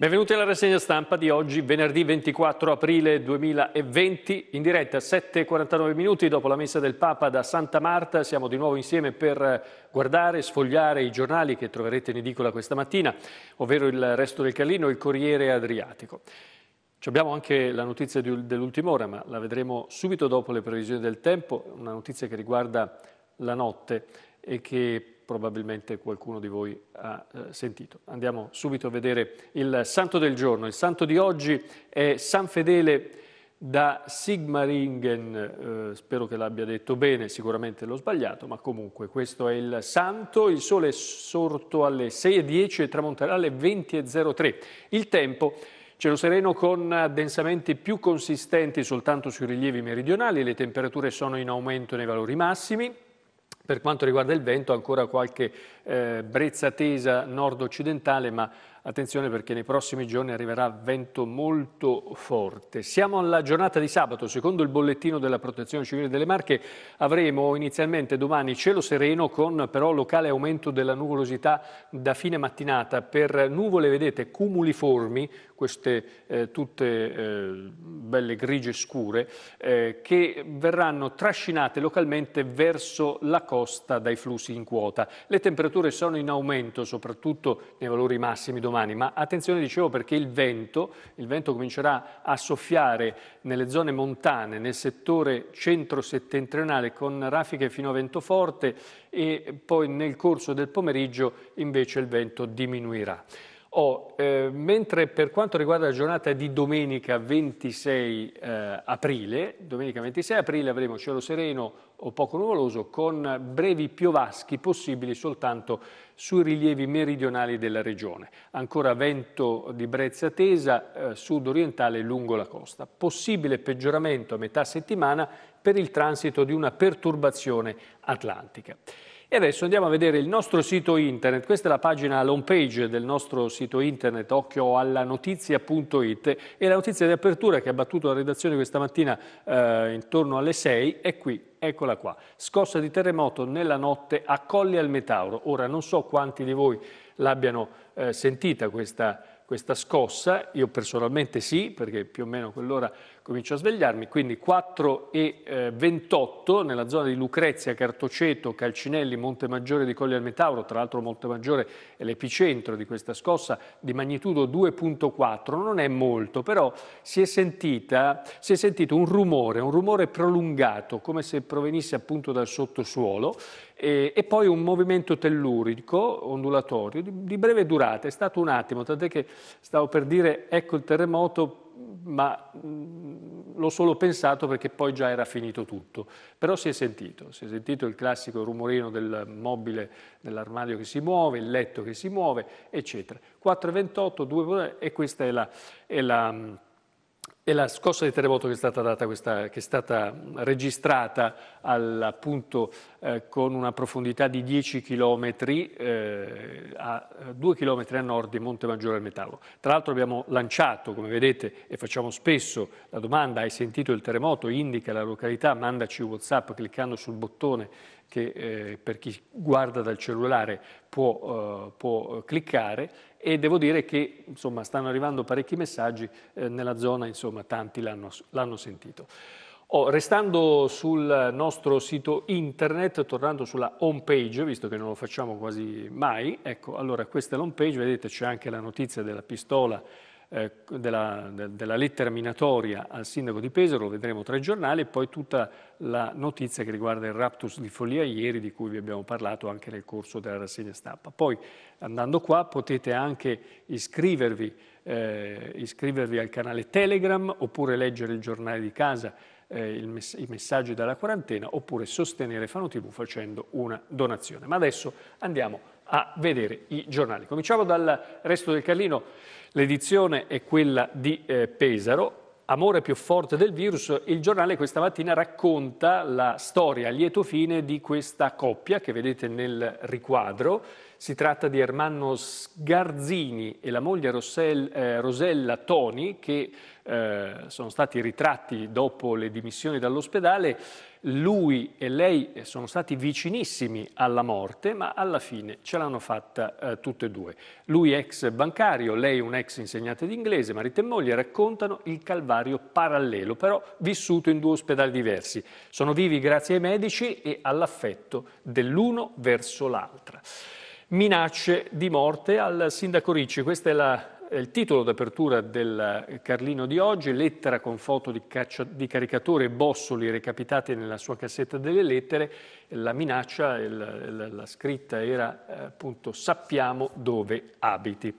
Benvenuti alla rassegna stampa di oggi, venerdì 24 aprile 2020, in diretta a 7.49 minuti dopo la messa del Papa da Santa Marta. Siamo di nuovo insieme per guardare, sfogliare i giornali che troverete in edicola questa mattina, ovvero il Resto del Carlino e il Corriere Adriatico. Ci abbiamo anche la notizia dell'ultima ora, ma la vedremo subito dopo le previsioni del tempo, una notizia che riguarda la notte e che probabilmente qualcuno di voi ha eh, sentito. Andiamo subito a vedere il santo del giorno. Il santo di oggi è San Fedele da Sigmaringen, eh, spero che l'abbia detto bene, sicuramente l'ho sbagliato, ma comunque questo è il santo, il sole è sorto alle 6.10 e tramonterà alle 20.03. Il tempo... Cielo sereno con addensamenti più consistenti soltanto sui rilievi meridionali, le temperature sono in aumento nei valori massimi, per quanto riguarda il vento ancora qualche eh, brezza tesa nord-occidentale ma Attenzione perché nei prossimi giorni arriverà vento molto forte. Siamo alla giornata di sabato, secondo il bollettino della Protezione Civile delle Marche avremo inizialmente domani cielo sereno con però locale aumento della nuvolosità da fine mattinata per nuvole vedete cumuliformi, queste eh, tutte eh, belle grigie scure eh, che verranno trascinate localmente verso la costa dai flussi in quota. Le temperature sono in aumento soprattutto nei valori massimi domani domani, ma attenzione dicevo perché il vento, il vento comincerà a soffiare nelle zone montane, nel settore centro-settentrionale con raffiche fino a vento forte e poi nel corso del pomeriggio invece il vento diminuirà. Oh, eh, mentre per quanto riguarda la giornata di domenica 26, eh, aprile, domenica 26 aprile, avremo cielo sereno o poco nuvoloso con brevi piovaschi possibili soltanto sui rilievi meridionali della regione. Ancora vento di brezza tesa eh, sud-orientale lungo la costa. Possibile peggioramento a metà settimana per il transito di una perturbazione atlantica. E adesso andiamo a vedere il nostro sito internet, questa è la pagina, l'home page del nostro sito internet, occhioallanotizia.it e la notizia di apertura che ha battuto la redazione questa mattina eh, intorno alle 6 è qui, eccola qua, scossa di terremoto nella notte a Colli al Metauro, ora non so quanti di voi l'abbiano eh, sentita questa, questa scossa, io personalmente sì, perché più o meno quell'ora comincio a svegliarmi, quindi 4 e eh, 28 nella zona di Lucrezia, Cartoceto, Calcinelli, Monte Maggiore di Colli al Metauro, tra l'altro Monte Maggiore è l'epicentro di questa scossa di magnitudo 2.4, non è molto, però si è, sentita, si è sentito un rumore, un rumore prolungato, come se provenisse appunto dal sottosuolo, e, e, poi un movimento tellurico, ondulatorio, di, di breve durata, è stato un attimo, tant'è che stavo per dire ecco il terremoto, ma mm, l'ho solo pensato perché poi già era finito tutto. Però si è sentito, si è sentito il classico rumorino del mobile dell'armadio che si muove, il letto che si muove, eccetera. 4,28, 2 e questa è la... È la mm, e la scossa di terremoto che è stata, data questa, che è stata registrata al, eh, con una profondità di 10 km eh, a 2 eh, km a nord di Monte Maggiore al Metallo. Tra l'altro abbiamo lanciato, come vedete, e facciamo spesso la domanda hai sentito il terremoto, indica la località, mandaci un Whatsapp cliccando sul bottone che eh, per chi guarda dal cellulare può, eh, può, eh, cliccare e devo dire che insomma, stanno arrivando parecchi messaggi eh, nella zona, insomma, tanti l'hanno sentito. Oh, restando sul nostro sito internet, tornando sulla home page, visto che non lo facciamo quasi mai, ecco, allora questa è l'home page, vedete c'è anche la notizia della pistola eh, della, della, lettera minatoria al sindaco di Pesaro, lo vedremo tra i giornali, e poi tutta la notizia che riguarda il raptus di Follia ieri, di cui vi abbiamo parlato anche nel corso della rassegna stampa. Poi, andando qua, potete anche iscrivervi, eh, iscrivervi al canale Telegram oppure leggere il giornale di casa eh, mess i messaggi dalla quarantena oppure sostenere Fano TV facendo una donazione. Ma adesso andiamo a vedere i giornali. Cominciamo dal resto del Carlino, l'edizione è quella di eh, Pesaro. Amore più forte del virus, il giornale questa mattina racconta la storia a lieto fine di questa coppia che vedete nel riquadro. Si tratta di Ermanno Sgarzini e la moglie Rossel, eh, Rosella Toni che eh, sono stati ritratti dopo le dimissioni dall'ospedale lui e lei eh, sono stati vicinissimi alla morte, ma alla fine ce l'hanno fatta eh, tutte e due. Lui ex bancario, lei un ex insegnante di inglese, marito e moglie raccontano il calvario parallelo, però vissuto in due ospedali diversi. Sono vivi grazie ai medici e all'affetto dell'uno verso l'altra minacce di morte al sindaco Ricci. Questa è la eh, il titolo d'apertura del eh, Carlino di oggi, lettera con foto di, caccia, di caricatore e bossoli recapitate nella sua cassetta delle lettere, la minaccia, il, la, la scritta era eh, appunto sappiamo dove abiti.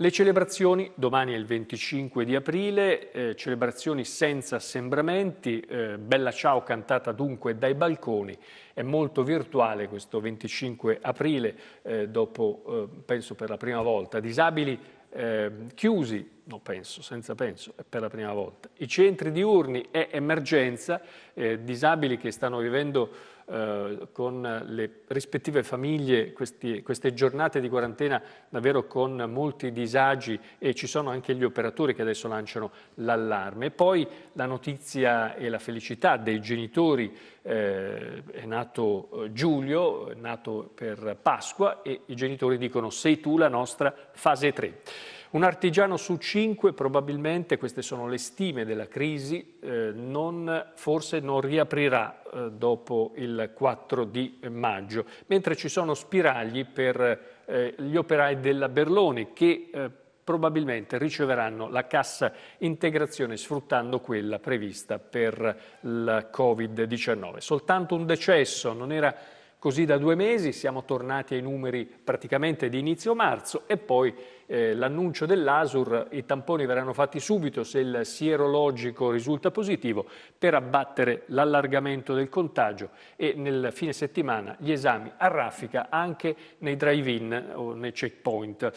Le celebrazioni, domani è il 25 di aprile, eh, celebrazioni senza assembramenti, eh, Bella Ciao cantata dunque dai balconi, è molto virtuale questo 25 aprile, eh, dopo penso per la prima volta, disabili eh, chiusi, non penso, senza penso, per la prima volta. I centri diurni e emergenza, eh, disabili che stanno vivendo eh, con le rispettive famiglie questi, queste giornate di quarantena davvero con molti disagi e ci sono anche gli operatori che adesso lanciano l'allarme. poi la notizia e la felicità dei genitori, eh, è nato eh, Giulio, è nato per Pasqua e i genitori dicono sei tu la nostra fase 3. Un artigiano su cinque probabilmente, queste sono le stime della crisi, eh, non, forse non riaprirà eh, dopo il 4 di maggio, mentre ci sono spiragli per eh, gli operai della Berloni che eh, probabilmente riceveranno la cassa integrazione sfruttando quella prevista per il Covid-19. Soltanto un decesso, non era così da due mesi, siamo tornati ai numeri praticamente di inizio marzo e poi eh, l'annuncio dell'ASUR, i tamponi verranno fatti subito se il sierologico risulta positivo per abbattere l'allargamento del contagio e nel fine settimana gli esami a raffica anche nei drive-in o nei checkpoint.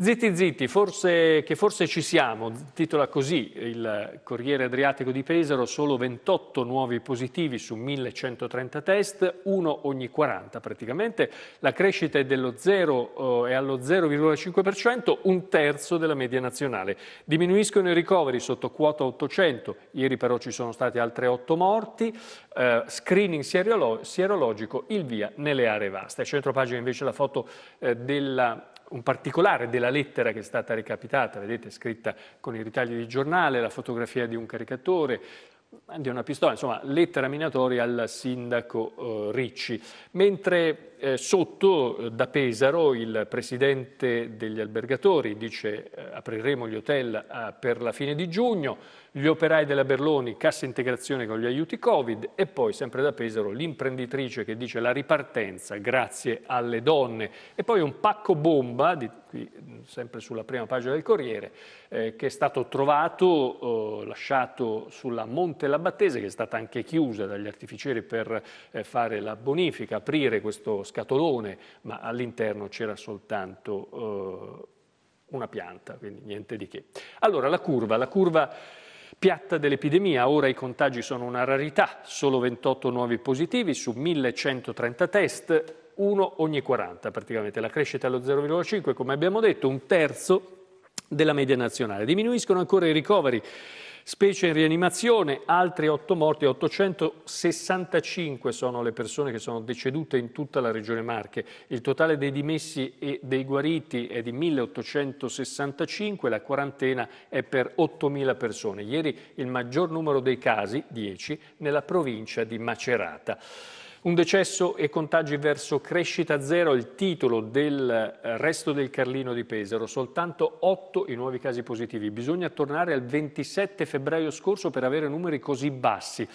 Zitti zitti, forse, che forse ci siamo, titola così il Corriere Adriatico di Pesaro, solo 28 nuovi positivi su 1130 test, uno ogni 40 praticamente, la crescita è, dello 0, eh, è allo 0,5%, un terzo della media nazionale. Diminuiscono i ricoveri sotto quota 800, ieri però ci sono stati altri 8 morti, eh, screening sierolo sierologico, il via nelle aree vaste. A centro pagina invece la foto eh, della un particolare della lettera che è stata recapitata, vedete, scritta con i ritagli di giornale, la fotografia di un caricatore, di una pistola, insomma, lettera minatoria al sindaco eh, Ricci. Mentre eh, sotto, eh, da Pesaro, il presidente degli albergatori dice eh, apriremo gli hotel eh, per la fine di giugno, gli operai della Berloni, cassa integrazione con gli aiuti Covid e poi, sempre da Pesaro, l'imprenditrice che dice la ripartenza grazie alle donne. E poi un pacco bomba, di, qui, sempre sulla prima pagina del Corriere, eh, che è stato trovato, eh, lasciato sulla Monte Labattese, che è stata anche chiusa dagli artificieri per eh, fare la bonifica, aprire questo scatolone, ma all'interno c'era soltanto eh, una pianta, quindi niente di che. Allora, la curva, la curva Piatta dell'epidemia, ora i contagi sono una rarità, solo 28 nuovi positivi su 1130 test, uno ogni 40 praticamente, la crescita è allo 0,5 come abbiamo detto, un terzo della media nazionale. Diminuiscono ancora i ricoveri specie in rianimazione, altri 8 morti, 865 sono le persone che sono decedute in tutta la regione Marche. Il totale dei dimessi e dei guariti è di 1865, la quarantena è per 8000 persone. Ieri il maggior numero dei casi, 10, nella provincia di Macerata. Un decesso e contagi verso crescita zero, il titolo del eh, resto del Carlino di Pesaro, soltanto 8 i nuovi casi positivi. Bisogna tornare al 27 febbraio scorso per avere numeri così bassi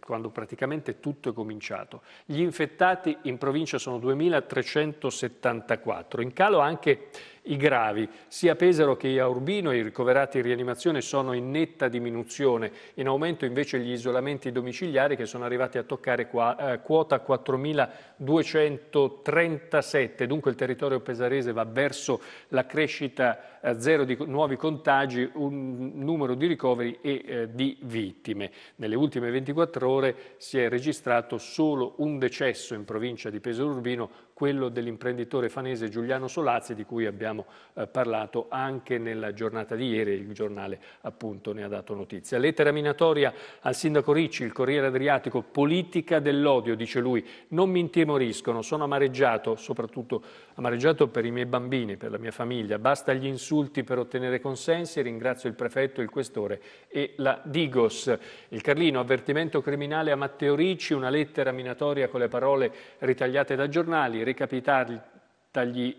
quando praticamente tutto è cominciato. Gli infettati in provincia sono 2.374, in calo anche i gravi, sia a Pesaro che a Urbino i ricoverati in rianimazione sono in netta diminuzione, in aumento invece gli isolamenti domiciliari che sono arrivati a toccare qua, eh, quota 4.237, dunque il territorio pesarese va verso la crescita eh, zero di nuovi contagi, un numero di ricoveri e eh, di vittime. Nelle ultime 24 ore si è registrato solo un decesso in provincia di Pesaro Urbino, quello dell'imprenditore fanese Giuliano Solazzi di cui abbiamo eh, parlato anche nella giornata di ieri, il giornale appunto ne ha dato notizia. Lettera minatoria al sindaco Ricci, il Corriere Adriatico, politica dell'odio, dice lui, non mi intimoriscono, sono amareggiato soprattutto amareggiato per i miei bambini, per la mia famiglia. Basta gli insulti per ottenere consensi. Ringrazio il prefetto, il questore e la Digos. Il Carlino, avvertimento criminale a Matteo Ricci, una lettera minatoria con le parole ritagliate da giornali, recapitali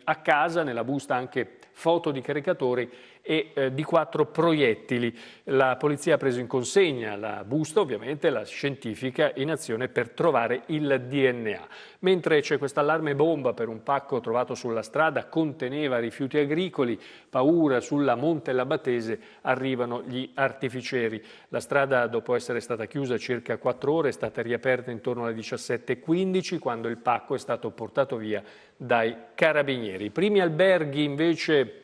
a casa, nella busta anche foto di caricatori e eh, di quattro proiettili. La polizia ha preso in consegna la busta, ovviamente la scientifica, in azione per trovare il DNA. Mentre c'è questo allarme bomba per un pacco trovato sulla strada, conteneva rifiuti agricoli, paura sulla Monte Labatese, arrivano gli artificieri. La strada, dopo essere stata chiusa circa quattro ore, è stata riaperta intorno alle 17.15, quando il pacco è stato portato via dai carabinieri. I primi alberghi invece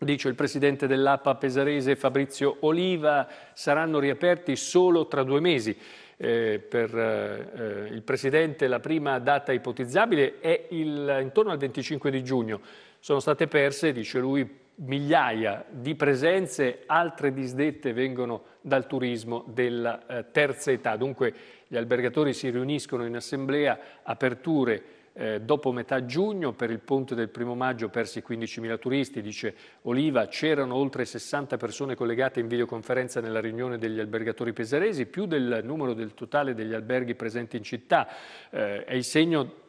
Dice il presidente dell'APA pesarese Fabrizio Oliva, saranno riaperti solo tra due mesi. Eh, per eh, eh il presidente la prima data ipotizzabile è il, intorno al 25 di giugno. Sono state perse, dice lui, migliaia di presenze, altre disdette vengono dal turismo della eh, terza età. Dunque gli albergatori si riuniscono in assemblea, aperture eh, dopo metà giugno, per il ponte del primo maggio, persi 15.000 turisti, dice Oliva, c'erano oltre 60 persone collegate in videoconferenza nella riunione degli albergatori pesaresi, più del numero del totale degli alberghi presenti in città. Eh, è il segno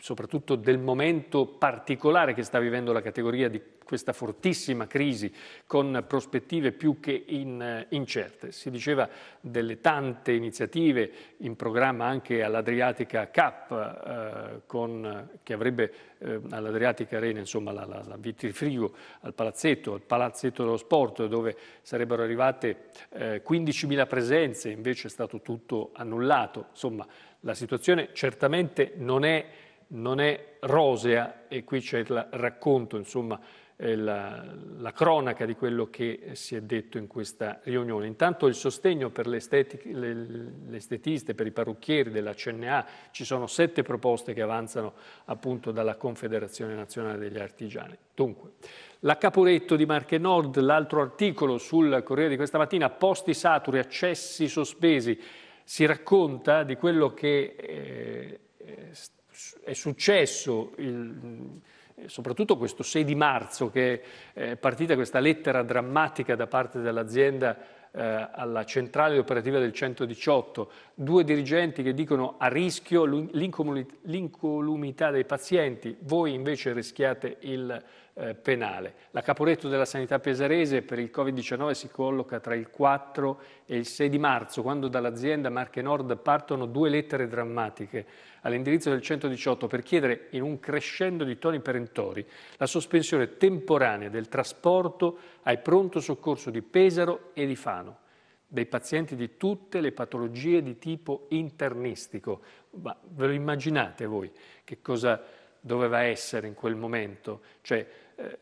soprattutto del momento particolare che sta vivendo la categoria di questa fortissima crisi con prospettive più che in, eh, incerte. Si diceva delle tante iniziative in programma anche all'Adriatica Cup eh, con, che avrebbe eh, all'Adriatica Arena, insomma la, la, la Vitrifrigo, al Palazzetto, al Palazzetto dello Sport dove sarebbero arrivate eh, 15.000 presenze, invece è stato tutto annullato. Insomma la situazione certamente non è non è rosea e qui c'è il racconto, insomma, la, la, cronaca di quello che si è detto in questa riunione. Intanto il sostegno per le, le estetiste, per i parrucchieri della CNA, ci sono sette proposte che avanzano appunto dalla Confederazione Nazionale degli Artigiani. Dunque, la Caporetto di Marche Nord, l'altro articolo sul Corriere di questa mattina, posti saturi, accessi sospesi, si racconta di quello che eh, sta è successo il, soprattutto questo 6 di marzo che eh, è partita questa lettera drammatica da parte dell'azienda eh, alla centrale operativa del 118, due dirigenti che dicono a rischio l'incolumità dei pazienti, voi invece rischiate il eh, penale. La Caporetto della sanità pesarese per il Covid-19 si colloca tra il 4 e il 6 di marzo, quando dall'azienda Marche Nord partono due lettere drammatiche all'indirizzo del 118 per chiedere in un crescendo di toni perentori la sospensione temporanea del trasporto ai pronto soccorso di Pesaro e di Fano dei pazienti di tutte le patologie di tipo internistico. Ma ve lo immaginate voi che cosa doveva essere in quel momento? Cioè, eh,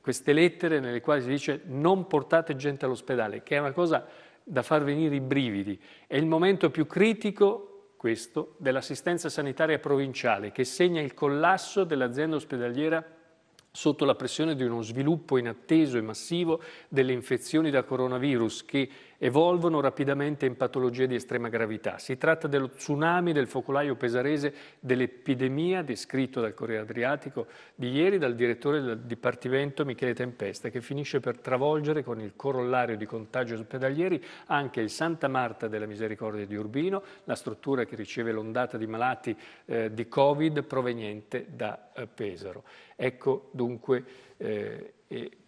queste lettere nelle quali si dice non portate gente all'ospedale, che è una cosa da far venire i brividi. È il momento più critico, questo, dell'assistenza sanitaria provinciale, che segna il collasso dell'azienda ospedaliera sotto la pressione di uno sviluppo inatteso e massivo delle infezioni da coronavirus che evolvono rapidamente in patologie di estrema gravità. Si tratta dello tsunami del focolaio pesarese dell'epidemia descritto dal Corriere Adriatico di ieri dal direttore del Dipartimento Michele Tempesta che finisce per travolgere con il corollario di contagi ospedalieri anche il Santa Marta della Misericordia di Urbino, la struttura che riceve l'ondata di malati eh, di Covid proveniente da eh, Pesaro. Ecco dunque, eh,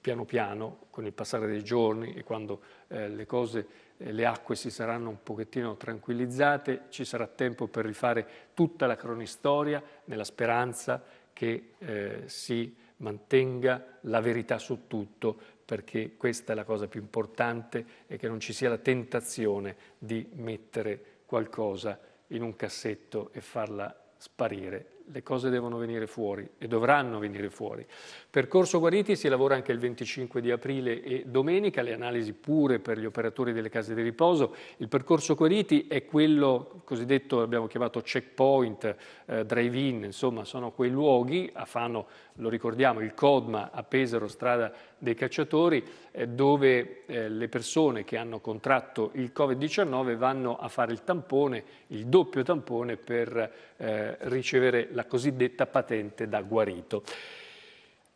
piano piano, con il passare dei giorni e quando eh, le cose eh, le acque si saranno un pochettino tranquillizzate, ci sarà tempo per rifare tutta la cronistoria nella speranza che eh, si mantenga la verità su tutto, perché questa è la cosa più importante e che non ci sia la tentazione di mettere qualcosa in un cassetto e farla sparire le cose devono venire fuori e dovranno venire fuori. Percorso Corso Guariti si lavora anche il 25 di aprile e domenica, le analisi pure per gli operatori delle case di riposo. Il percorso Guariti è quello cosiddetto, abbiamo chiamato checkpoint, eh, drive-in, insomma sono quei luoghi, a Fano lo ricordiamo, il Codma a Pesaro, strada dei cacciatori, eh, dove eh, le persone che hanno contratto il Covid-19 vanno a fare il tampone, il doppio tampone per eh, ricevere la cosiddetta patente da guarito.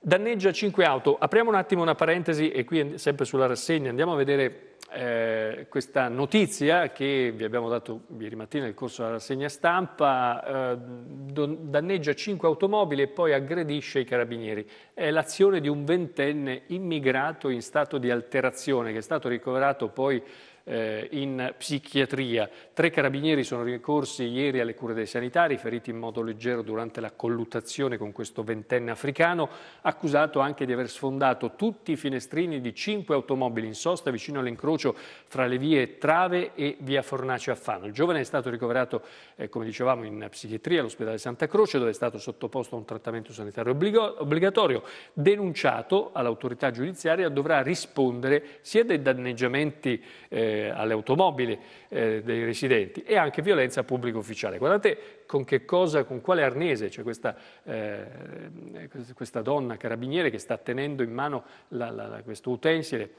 Danneggia 5 auto. Apriamo un attimo una parentesi e qui sempre sulla rassegna andiamo a vedere eh, questa notizia che vi abbiamo dato ieri mattina nel corso della rassegna stampa. Eh, danneggia 5 automobili e poi aggredisce i carabinieri. È l'azione di un ventenne immigrato in stato di alterazione che è stato ricoverato poi eh, in psichiatria. Tre carabinieri sono ricorsi ieri alle cure dei sanitari, feriti in modo leggero durante la colluttazione con questo ventenne africano, accusato anche di aver sfondato tutti i finestrini di cinque automobili in sosta vicino all'incrocio fra le vie Trave e via Fornace Affano. Il giovane è stato ricoverato, eh, come dicevamo, in psichiatria all'ospedale Santa Croce, dove è stato sottoposto a un trattamento sanitario obbligatorio, denunciato all'autorità giudiziaria, dovrà rispondere sia dei danneggiamenti eh, eh, alle automobili eh, dei residenti e anche violenza pubblico ufficiale. Guardate con che cosa, con quale arnese c'è cioè questa, eh, questa, donna carabiniere che sta tenendo in mano la, la, la, questo utensile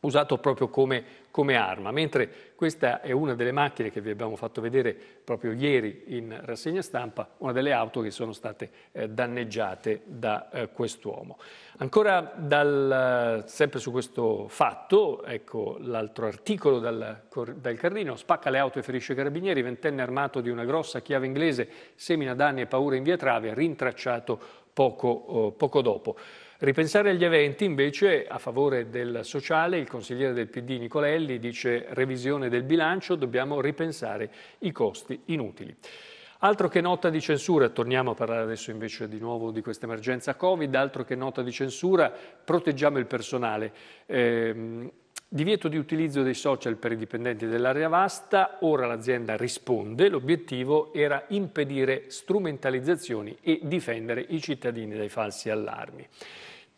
usato proprio come, come, arma, mentre questa è una delle macchine che vi abbiamo fatto vedere proprio ieri in rassegna stampa, una delle auto che sono state eh, danneggiate da eh, quest'uomo. Ancora dal, eh, sempre su questo fatto, ecco l'altro articolo dal, dal Carlino, spacca le auto e ferisce i carabinieri, ventenne armato di una grossa chiave inglese, semina danni e paura in via Travia, rintracciato poco, eh, poco dopo. Ripensare agli eventi invece a favore del sociale, il consigliere del PD Nicolelli dice revisione del bilancio, dobbiamo ripensare i costi inutili. Altro che nota di censura, torniamo a parlare adesso invece di nuovo di questa emergenza Covid, altro che nota di censura, proteggiamo il personale. Eh, Divieto di utilizzo dei social per i dipendenti dell'area vasta, ora l'azienda risponde, l'obiettivo era impedire strumentalizzazioni e difendere i cittadini dai falsi allarmi.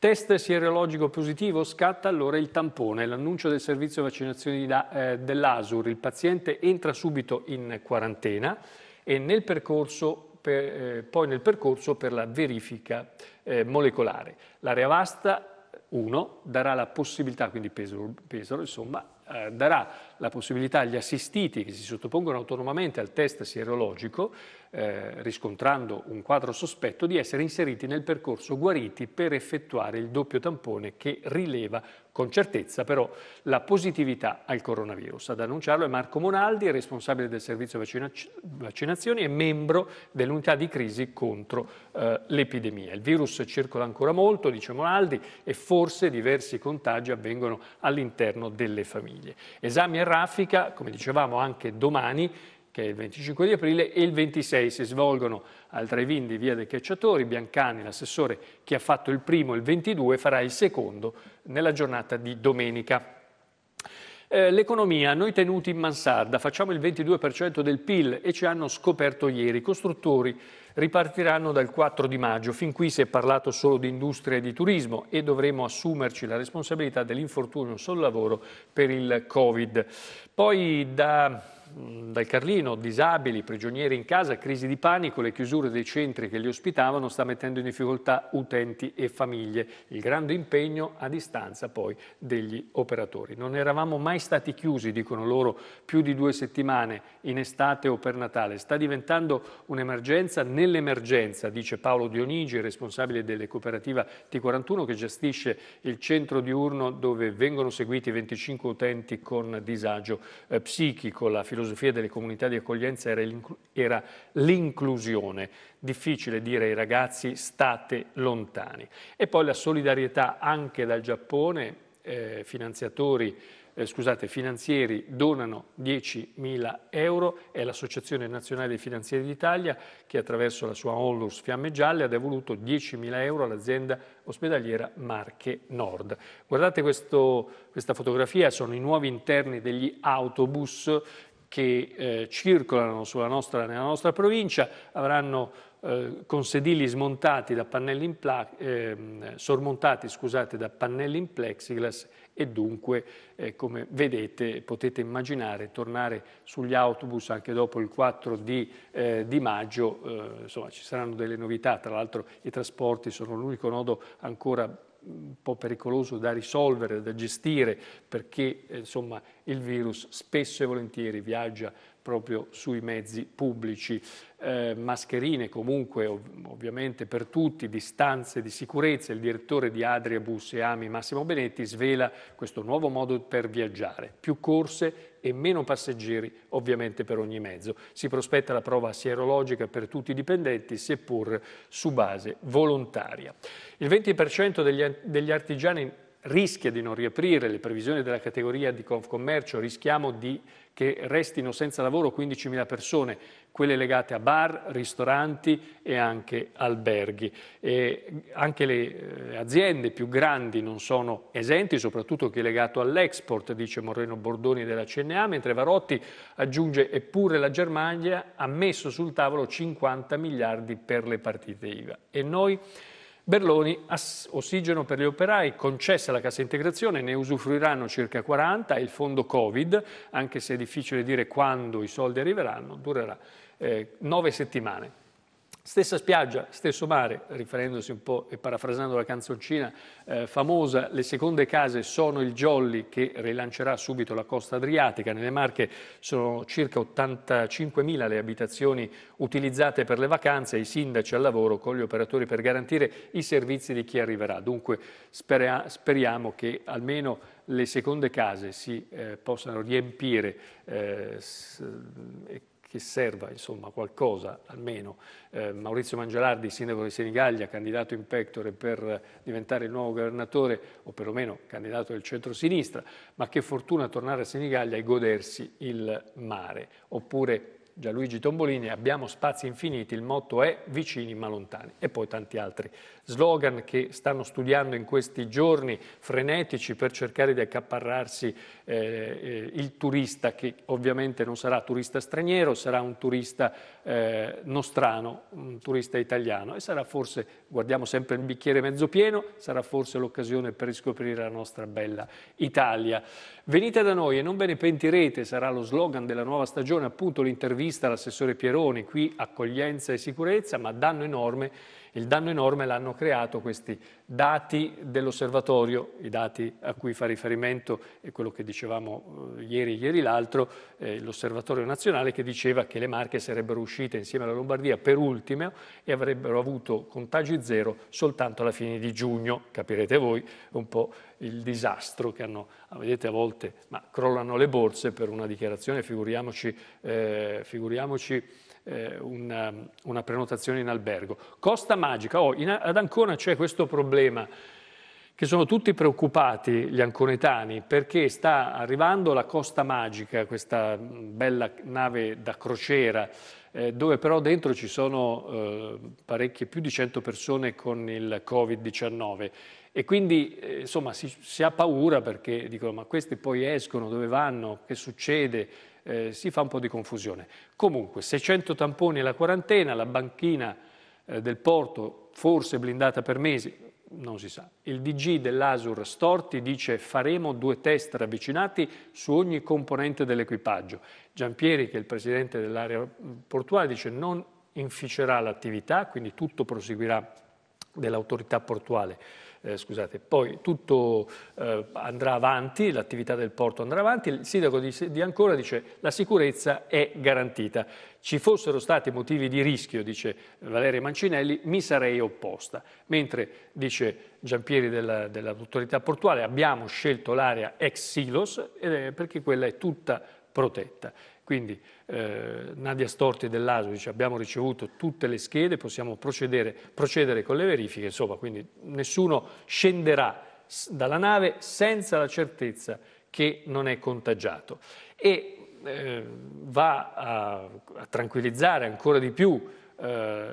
Test sierologico positivo, scatta allora il tampone, l'annuncio del servizio vaccinazioni eh, dell'ASUR, il paziente entra subito in quarantena e nel percorso per, eh, poi nel percorso per la verifica eh, molecolare. L'area vasta 1 darà la possibilità, quindi Pesaro, Pesaro insomma, eh, darà la possibilità agli assistiti che si sottopongono autonomamente al test sierologico eh, riscontrando un quadro sospetto, di essere inseriti nel percorso guariti per effettuare il doppio tampone che rileva con certezza però la positività al coronavirus. Ad annunciarlo è Marco Monaldi, responsabile del servizio vaccina vaccinazioni e membro dell'unità di crisi contro eh, l'epidemia. Il virus circola ancora molto, dice Monaldi, e forse diversi contagi avvengono all'interno delle famiglie. Esami e raffica, come dicevamo anche domani, che è il 25 di aprile, e il 26 si svolgono al Trevin di Via dei Cacciatori, Biancani, l'assessore che ha fatto il primo il 22 farà il secondo nella giornata di domenica. Eh, l'economia, noi tenuti in mansarda, facciamo il 22% del PIL e ci hanno scoperto ieri. I costruttori ripartiranno dal 4 di maggio. Fin qui si è parlato solo di industria e di turismo e dovremo assumerci la responsabilità dell'infortunio sul lavoro per il Covid. Poi da dal Carlino, disabili, prigionieri in casa, crisi di panico, le chiusure dei centri che li ospitavano sta mettendo in difficoltà utenti e famiglie, il grande impegno a distanza poi degli operatori. Non eravamo mai stati chiusi, dicono loro, più di due settimane in estate o per Natale, sta diventando un'emergenza nell'emergenza, dice Paolo Dionigi, responsabile delle cooperativa T41 che gestisce il centro diurno dove vengono seguiti 25 utenti con disagio eh, psichico, la filosofia filosofia delle comunità di accoglienza era l'inclusione. Difficile dire ai ragazzi state lontani. E poi la solidarietà anche dal Giappone, eh, finanziatori eh, scusate, finanzieri donano 10.000 euro, è l'Associazione Nazionale dei Finanzieri d'Italia che attraverso la sua onlus Fiamme Gialle ha devoluto 10.000 euro all'azienda ospedaliera Marche Nord. Guardate questo, questa fotografia, sono i nuovi interni degli autobus che eh, circolano nostra, nella nostra provincia avranno eh, con sedili smontati da pannelli in pla- ehm, sormontati scusate, da pannelli in plexiglass e dunque, eh, come vedete, potete immaginare, tornare sugli autobus anche dopo il 4 di, eh, di maggio, eh, insomma ci saranno delle novità, tra l'altro i trasporti sono l'unico nodo ancora un po' pericoloso da risolvere, da gestire, perché eh, insomma, il virus spesso e volentieri viaggia proprio sui mezzi pubblici. Eh, mascherine comunque ov- ovviamente per tutti, distanze di sicurezza. Il direttore di Adriabus e Ami Massimo Benetti svela questo nuovo modo per viaggiare, più corse e meno passeggeri ovviamente per ogni mezzo. Si prospetta la prova sierologica per tutti i dipendenti, seppur su base volontaria. Il 20% degli, degli artigiani rischia di non riaprire, le previsioni della categoria di Confcommercio, rischiamo di, che restino senza lavoro 15.000 persone, quelle legate a bar, ristoranti e anche alberghi. E anche le eh, aziende più grandi non sono esenti, soprattutto chi è legato all'export, dice Moreno Bordoni della CNA, mentre Varotti aggiunge eppure la Germania ha messo sul tavolo 50 miliardi per le partite IVA. E noi Berloni, ossigeno per gli operai, concessa la cassa integrazione, ne usufruiranno circa 40 e il fondo Covid, anche se è difficile dire quando i soldi arriveranno, durerà eh, 9 settimane. Stessa spiaggia, stesso mare, riferendosi un po' e parafrasando la canzoncina eh, famosa, le seconde case sono il Jolly che rilancerà subito la costa adriatica. Nelle Marche sono circa 85.000 le abitazioni utilizzate per le vacanze, i sindaci al lavoro con gli operatori per garantire i servizi di chi arriverà. Dunque speria, speriamo che almeno le seconde case si eh, possano riempire eh, che serva insomma, qualcosa almeno. Eh, Maurizio Mangelardi, sindaco di Senigallia, candidato in pectore per diventare il nuovo governatore o perlomeno candidato del centro-sinistra, ma che fortuna tornare a Senigallia e godersi il mare. Oppure Gianluigi Tombolini, abbiamo spazi infiniti, il motto è vicini ma lontani e poi tanti altri slogan che stanno studiando in questi giorni frenetici per cercare di accaparrarsi eh, il turista che ovviamente non sarà turista straniero, sarà un turista eh, nostrano, un turista italiano e sarà forse, guardiamo sempre il bicchiere mezzo pieno, sarà forse l'occasione per riscoprire la nostra bella Italia. Venite da noi e non ve ne pentirete, sarà lo slogan della nuova stagione, appunto l'intervista all'assessore Pieroni, qui accoglienza e sicurezza, ma danno enorme il danno enorme l'hanno creato questi dati dell'osservatorio, i dati a cui fa riferimento è quello che dicevamo eh, ieri ieri l'altro, eh, l'osservatorio nazionale che diceva che le Marche sarebbero uscite insieme alla Lombardia per ultime e avrebbero avuto contagi zero soltanto alla fine di giugno. Capirete voi un po' il disastro che hanno, ah, vedete a volte, ma crollano le borse per una dichiarazione, figuriamoci, eh, figuriamoci eh, una, um, una, prenotazione in albergo. Costa Magica, oh, in, ad Ancona c'è questo problema che sono tutti preoccupati gli anconetani perché sta arrivando la Costa Magica, questa bella nave da crociera, eh, dove però dentro ci sono eh, parecchie, più di 100 persone con il Covid-19 e quindi eh, insomma si, si, ha paura perché dicono ma questi poi escono, dove vanno, che succede? eh, si fa un po' di confusione. Comunque, 600 tamponi alla quarantena, la banchina eh, del porto forse blindata per mesi, non si sa. Il DG dell'Asur Storti dice faremo due test ravvicinati su ogni componente dell'equipaggio. Giampieri, che è il presidente dell'area portuale, dice non inficerà l'attività, quindi tutto proseguirà dell'autorità portuale eh, scusate, poi tutto eh, andrà avanti, l'attività del porto andrà avanti, il sindaco di, di Ancora dice la sicurezza è garantita. Ci fossero stati motivi di rischio, dice Valeria Mancinelli, mi sarei opposta. Mentre, dice Giampieri dell'autorità della portuale, abbiamo scelto l'area ex silos eh, perché quella è tutta protetta. Quindi eh, Nadia Storti dell'ASU dice abbiamo ricevuto tutte le schede, possiamo procedere, procedere con le verifiche, insomma, quindi nessuno scenderà dalla nave senza la certezza che non è contagiato. E eh, va a, a tranquillizzare ancora di più eh,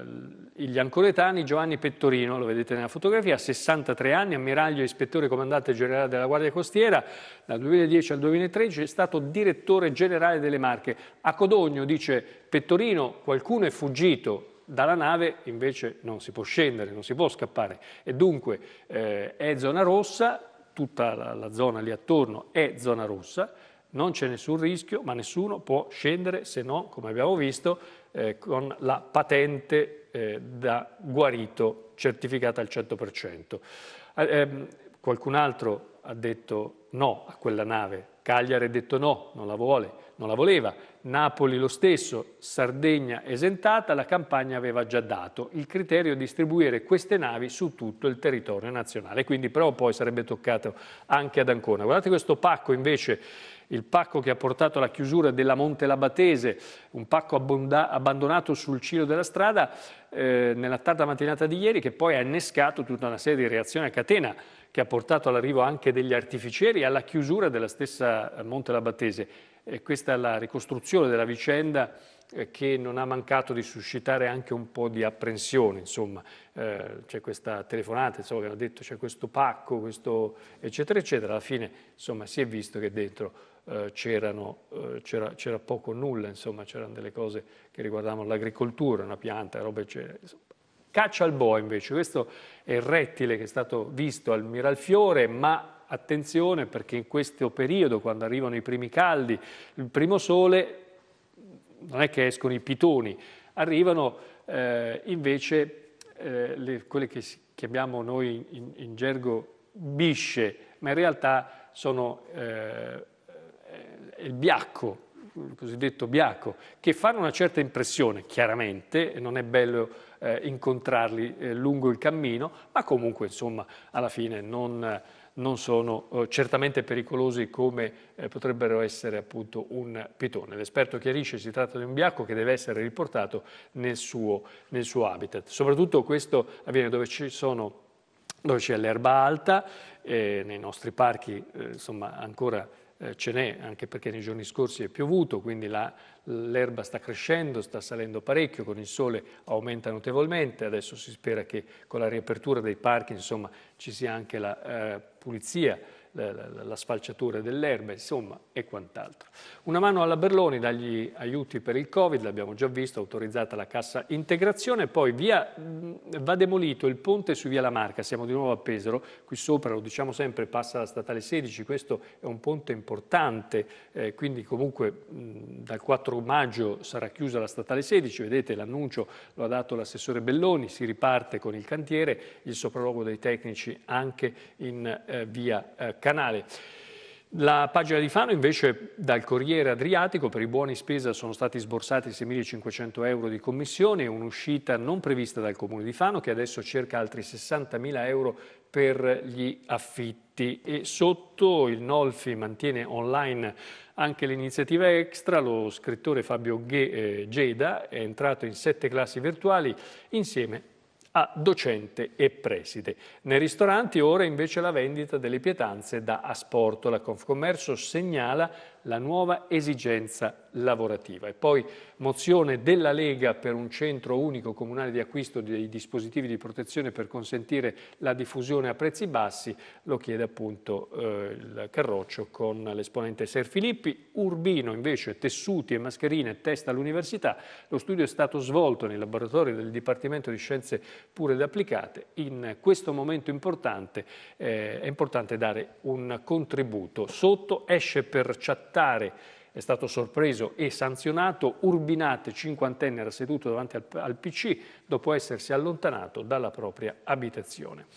gli ancoretani Giovanni Pettorino, lo vedete nella fotografia, 63 anni, ammiraglio e ispettore comandante generale della Guardia Costiera, dal 2010 al 2013 è stato direttore generale delle Marche. A Codogno, dice Pettorino, qualcuno è fuggito dalla nave, invece non si può scendere, non si può scappare e dunque eh, è zona rossa, tutta la, la zona lì attorno è zona rossa, non c'è nessun rischio, ma nessuno può scendere se no, come abbiamo visto, eh, con la patente eh, da guarito certificata al 100%. Eh, ehm, qualcun altro ha detto no a quella nave, Cagliari ha detto no, non la vuole, non la voleva, Napoli lo stesso, Sardegna esentata, la Campagna aveva già dato il criterio di distribuire queste navi su tutto il territorio nazionale, quindi però poi sarebbe toccato anche ad Ancona. Guardate questo pacco invece il pacco che ha portato alla chiusura della Monte Labatese, un pacco abbonda- abbandonato sul cielo della strada eh, nella tarda mattinata di ieri che poi ha innescato tutta una serie di reazioni a catena che ha portato all'arrivo anche degli artificieri e alla chiusura della stessa Monte Labatese. E questa è la ricostruzione della vicenda eh, che non ha mancato di suscitare anche un po' di apprensione, insomma, eh, c'è questa telefonata, insomma, che hanno detto c'è questo pacco, questo eccetera, eccetera, alla fine, insomma, si è visto che dentro eh, eh, c'era, c'era, poco o nulla, insomma, c'erano delle cose che riguardavano l'agricoltura, una pianta, roba cioè, eccetera. Caccia al boa invece, questo è il rettile che è stato visto al Miralfiore, ma attenzione perché in questo periodo, quando arrivano i primi caldi, il primo sole, non è che escono i pitoni, arrivano eh, invece eh, le, quelle che chiamiamo noi in, in, gergo bisce, ma in realtà sono... Eh, il biacco, il cosiddetto biacco, che fanno una certa impressione, chiaramente, non è bello eh, incontrarli eh, lungo il cammino, ma comunque, insomma, alla fine non, non sono eh, certamente pericolosi come eh, potrebbero essere appunto un pitone. L'esperto chiarisce che si tratta di un biacco che deve essere riportato nel suo, nel suo habitat. Soprattutto questo avviene dove ci sono dove c'è l'erba alta, eh, nei nostri parchi eh, insomma ancora eh, ce n'è, anche perché nei giorni scorsi è piovuto, quindi la, l'erba sta crescendo, sta salendo parecchio, con il sole aumenta notevolmente, adesso si spera che con la riapertura dei parchi insomma, ci sia anche la eh, pulizia la, la, la sfalciatura dell'erba, insomma, e quant'altro. Una mano alla Berloni dagli aiuti per il Covid, l'abbiamo già visto, autorizzata la cassa integrazione, poi via, va demolito il ponte su via La Marca, siamo di nuovo a Pesaro, qui sopra, lo diciamo sempre, passa la statale 16, questo è un ponte importante, eh, quindi comunque mh, dal 4 maggio sarà chiusa la statale 16, vedete l'annuncio lo ha dato l'assessore Belloni, si riparte con il cantiere, il sopralluogo dei tecnici anche in eh, via eh, canale. La pagina di Fano invece dal Corriere Adriatico per i buoni spesa sono stati sborsati 6.500 euro di commissione, un'uscita non prevista dal Comune di Fano che adesso cerca altri 60.000 euro per gli affitti e sotto il Nolfi mantiene online anche l'iniziativa extra, lo scrittore Fabio eh, Geda è entrato in sette classi virtuali insieme a docente e preside. Nei ristoranti ora invece la vendita delle pietanze da asporto. La Confcommercio segnala la nuova esigenza lavorativa. E poi mozione della Lega per un centro unico comunale di acquisto dei dispositivi di protezione per consentire la diffusione a prezzi bassi, lo chiede appunto eh, il Carroccio con l'esponente Ser Filippi. Urbino invece tessuti e mascherine testa all'università. Lo studio è stato svolto nei laboratori del Dipartimento di Scienze Pure ed Applicate. In questo momento importante eh, è importante dare un contributo. Sotto esce per chattare è stato sorpreso e sanzionato, Urbinate, cinquantenne, era seduto davanti al, al PC dopo essersi allontanato dalla propria abitazione.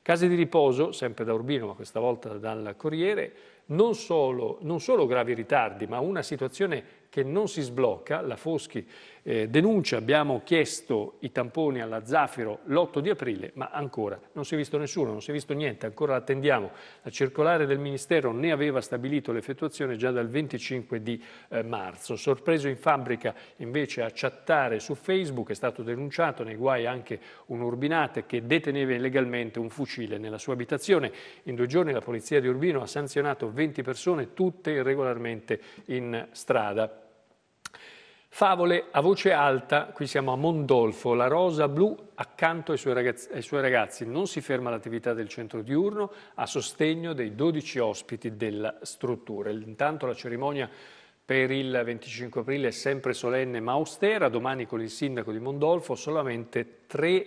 Case di riposo, sempre da Urbino, ma questa volta dal Corriere, non solo, non solo gravi ritardi, ma una situazione che non si sblocca, la Foschi eh, denuncia, abbiamo chiesto i tamponi alla Zafiro l'8 di aprile, ma ancora non si è visto nessuno, non si è visto niente, ancora attendiamo. La circolare del Ministero ne aveva stabilito l'effettuazione già dal 25 di eh, marzo. Sorpreso in fabbrica invece a chattare su Facebook, è stato denunciato nei guai anche un Urbinate che deteneva illegalmente un fucile nella sua abitazione. In due giorni la polizia di Urbino ha sanzionato 20 persone, tutte irregolarmente in strada. Favole a voce alta, qui siamo a Mondolfo, la rosa blu accanto ai suoi, ragazzi, ai suoi ragazzi. Non si ferma l'attività del centro diurno a sostegno dei 12 ospiti della struttura. Intanto la cerimonia per il 25 aprile è sempre solenne ma austera. Domani con il sindaco di Mondolfo solamente tre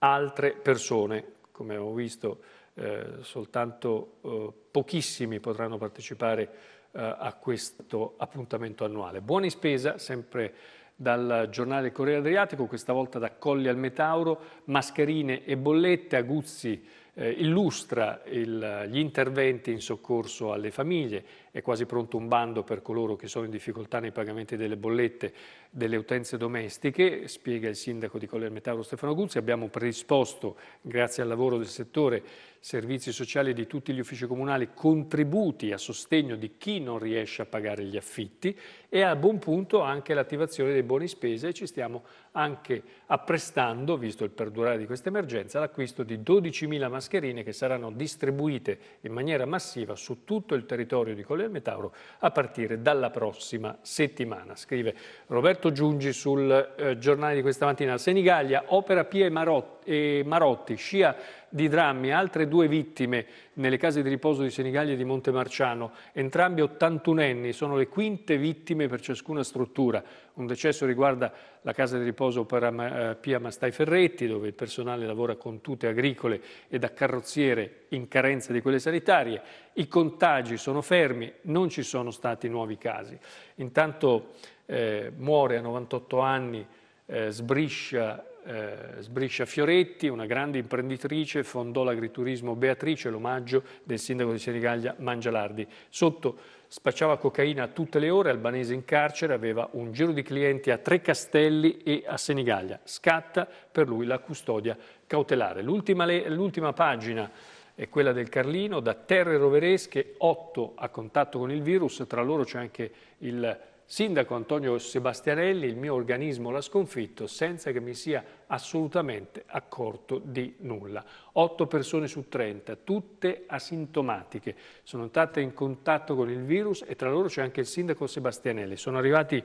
altre persone, come abbiamo visto eh, soltanto eh, pochissimi potranno partecipare eh, a questo appuntamento annuale. Buoni spesa, sempre dal giornale Corriere Adriatico, questa volta da Colli al Metauro, mascherine e bollette, Aguzzi eh, illustra il, gli interventi in soccorso alle famiglie è quasi pronto un bando per coloro che sono in difficoltà nei pagamenti delle bollette delle utenze domestiche, spiega il sindaco di Collermetaro Stefano Guzzi, abbiamo predisposto, grazie al lavoro del settore, servizi sociali di tutti gli uffici comunali, contributi a sostegno di chi non riesce a pagare gli affitti e a buon punto anche l'attivazione dei buoni spese ci stiamo anche apprestando, visto il perdurare di questa emergenza, l'acquisto di 12.000 mascherine che saranno distribuite in maniera massiva su tutto il territorio di Collermetaro Sole del Metauro a partire dalla prossima settimana. Scrive Roberto Giungi sul eh, giornale di questa mattina. Senigallia, opera Pia e Marotti, e Marotti scia di drammi, altre due vittime nelle case di riposo di Senigallia e di Montemarciano, entrambi 81enni, sono le quinte vittime per ciascuna struttura. Un decesso riguarda la casa di riposo per eh, Pia Mastai Ferretti, dove il personale lavora con tute agricole e da carrozziere in carenza di quelle sanitarie. I contagi sono fermi, non ci sono stati nuovi casi. Intanto eh, muore a 98 anni eh, Sbriscia eh, Sbriscia Fioretti, una grande imprenditrice, fondò l'agriturismo Beatrice, l'omaggio del sindaco di Senigallia Mangialardi. Sotto spacciava cocaina a tutte le ore, albanese in carcere, aveva un giro di clienti a Tre Castelli e a Senigallia. Scatta per lui la custodia cautelare. L'ultima pagina è quella del Carlino, da terre roveresche, otto a contatto con il virus, tra loro c'è anche il Sindaco Antonio Sebastianelli, il mio organismo l'ha sconfitto senza che mi sia assolutamente accorto di nulla. 8 persone su 30, tutte asintomatiche, sono state in contatto con il virus e tra loro c'è anche il sindaco Sebastianelli. Sono arrivati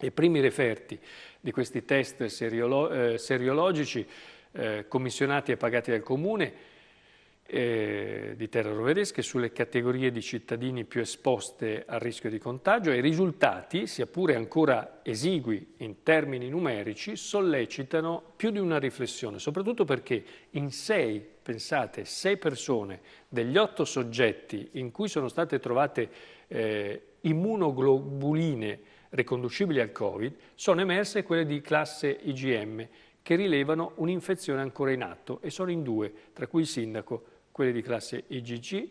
i primi referti di questi test seriolo eh, seriologici eh, commissionati e pagati dal comune eh, di terra roveresche sulle categorie di cittadini più esposte al rischio di contagio e i risultati, sia pure ancora esigui in termini numerici, sollecitano più di una riflessione, soprattutto perché in sei, pensate, sei persone degli otto soggetti in cui sono state trovate eh, immunoglobuline riconducibili al Covid, sono emerse quelle di classe IgM, che rilevano un'infezione ancora in atto e sono in due, tra cui il sindaco quelle di classe IgG,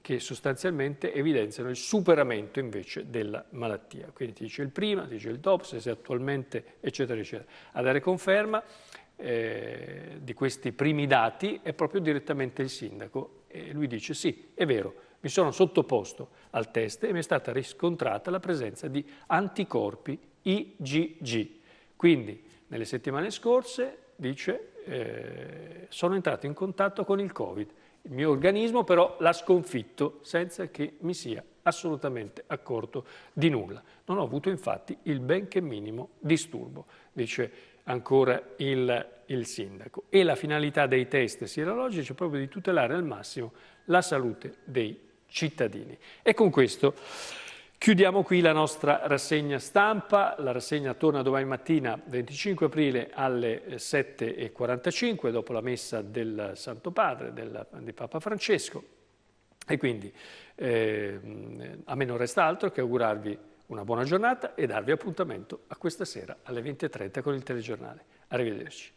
che sostanzialmente evidenziano il superamento invece della malattia. Quindi ti dice il prima, ti dice il dopo, se sei attualmente, eccetera, eccetera. A dare conferma eh, di questi primi dati è proprio direttamente il sindaco e lui dice sì, è vero, mi sono sottoposto al test e mi è stata riscontrata la presenza di anticorpi IgG. Quindi nelle settimane scorse, dice, eh, sono entrato in contatto con il Covid il mio organismo, però l'ha sconfitto senza che mi sia assolutamente accorto di nulla. Non ho avuto infatti il benché minimo disturbo, dice ancora il, il sindaco. E la finalità dei test sierologici è proprio di tutelare al massimo la salute dei cittadini. E con questo... Chiudiamo qui la nostra rassegna stampa, la rassegna torna domani mattina 25 aprile alle 7.45 eh, dopo la messa del Santo Padre, del, di Papa Francesco e quindi eh, a me non resta altro che augurarvi una buona giornata e darvi appuntamento a questa sera alle 20.30 con il telegiornale. Arrivederci.